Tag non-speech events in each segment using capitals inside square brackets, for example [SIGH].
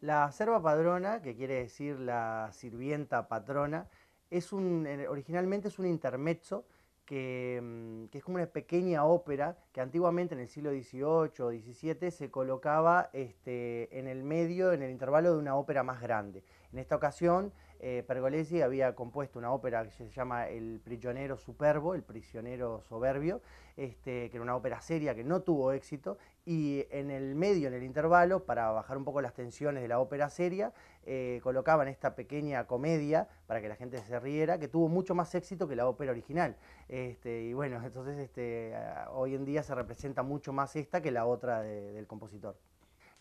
La serva padrona, que quiere decir la sirvienta patrona, es un, originalmente es un intermezzo que, mm, que, es como una pequeña ópera que antiguamente en el siglo XVIII o XVII se colocaba este, en el medio, en el intervalo de una ópera más grande. En esta ocasión eh, Pergolesi había compuesto una ópera que se llama El prisionero superbo, El prisionero soberbio, este, que era una ópera seria que no tuvo éxito, y en el medio, en el intervalo, para bajar un poco las tensiones de la ópera seria, eh, colocaban esta pequeña comedia para que la gente se riera, que tuvo mucho más éxito que la ópera original. Este, y bueno, entonces este, hoy en día se representa mucho más esta que la otra del compositor.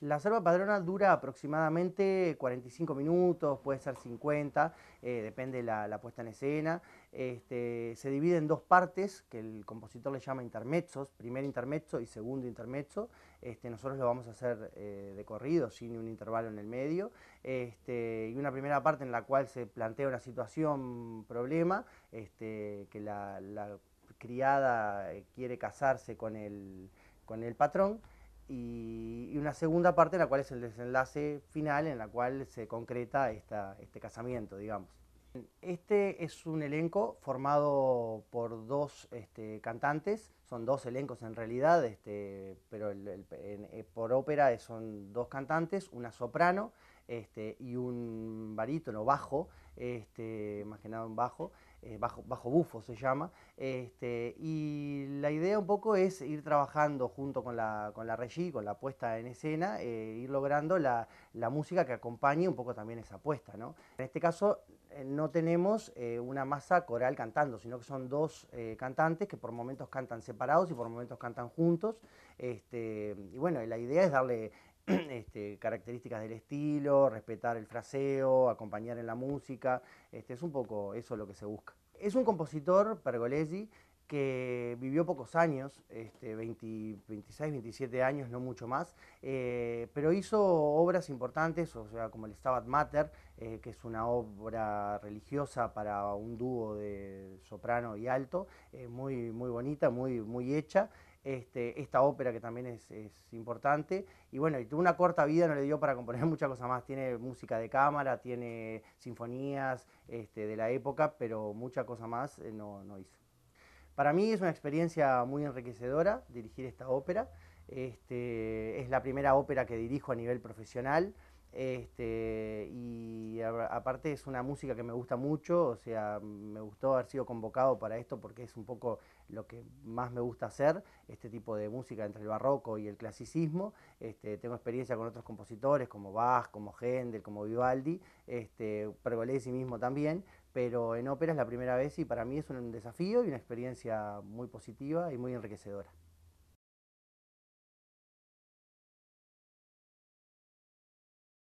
La zarpa padrona dura aproximadamente 45 minutos, puede ser 50, eh, depende la, la, puesta en escena. Este, se divide en dos partes, que el compositor le llama intermezzos, primer intermezzo y segundo intermezzo. Este, nosotros lo vamos a hacer eh, de corrido, sin un intervalo en el medio. Este, y una primera parte en la cual se plantea una situación, problema, este, que la, la criada eh, quiere casarse con el, con el patrón y, una segunda parte en la cual es el desenlace final, en la cual se concreta este casamiento, digamos. Este es un elenco formado por dos este, cantantes, son dos elencos en realidad, este, pero eh, por ópera son dos cantantes, una soprano este, y un barítono bajo, este, más que nada un bajo. Eh, bajo, bufo se llama, este, y la idea un poco es ir trabajando junto con la, con la regi, con la puesta en escena, eh, ir logrando la, música que acompañe un poco también esa puesta. ¿no? En este caso eh, no tenemos una masa coral cantando, sino que son dos cantantes que por momentos cantan separados y por momentos cantan juntos, este, y bueno, la idea es darle [CLEARS THROAT] este, características del estilo, respetar el fraseo, acompañar en la música, este, es un poco eso lo que se busca. Es un compositor, Pergolesi, que vivió pocos años, este, 20, 26, 27 años, no mucho más, eh, pero hizo obras importantes, o sea, como el Stabat Mater, eh, que es una obra religiosa para un dúo de soprano y alto, eh, muy, muy bonita, muy, muy hecha. Este, esta ópera que también es, importante. Y bueno, tuvo una corta vida, no le dio para componer [LAUGHS] muchas cosas más. Tiene música de cámara, tiene sinfonías este, de la época, pero mucha cosa más eh, no, no, hizo. Para mí es una experiencia muy enriquecedora dirigir esta ópera. Este, es la primera ópera que dirijo a nivel profesional. Este, y aparte es una música que me gusta mucho, o sea, me gustó haber sido convocado para esto porque es un poco lo que más me gusta hacer, este tipo de música entre el barroco y el clasicismo. Este, tengo experiencia con otros compositores como Bach, como Händel, como Vivaldi, este, Pergolesi mismo también, pero en ópera es la primera vez y para mí es un desafío y una experiencia muy positiva y muy enriquecedora.